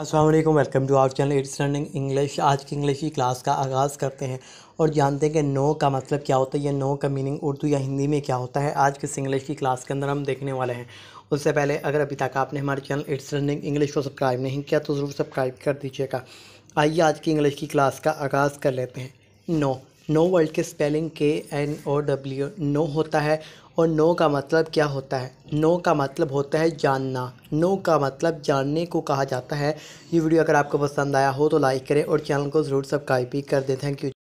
Aslam welcome to our channel it's learning English आज की English की क्लास का आगाज़ करते हैं और जानते हैं कि नो का मतलब क्या होता है या नो का मीनिंग उर्दू या हिंदी में क्या होता है आज किस इंग्लिश की क्लास के अंदर हम देखने वाले हैं उससे पहले अगर अभी तक आपने हमारे चैनल इट्स लर्निंग इंग्लिश को सब्सक्राइब नहीं किया तो ज़रूर सब्सक्राइब कर दीजिएगा आइए आज की इंग्लिश की क्लास का आगाज़ कर लेते हैं नो नो वर्ल्ड के स्पेलिंग के एन ओ डब्ल्यू नो होता है और नो का मतलब क्या होता है नो का मतलब होता है जानना नो का मतलब जानने को कहा जाता है ये वीडियो अगर आपको पसंद आया हो तो लाइक करें और चैनल को ज़रूर सब्सक्राइब भी कर दें थैंक यू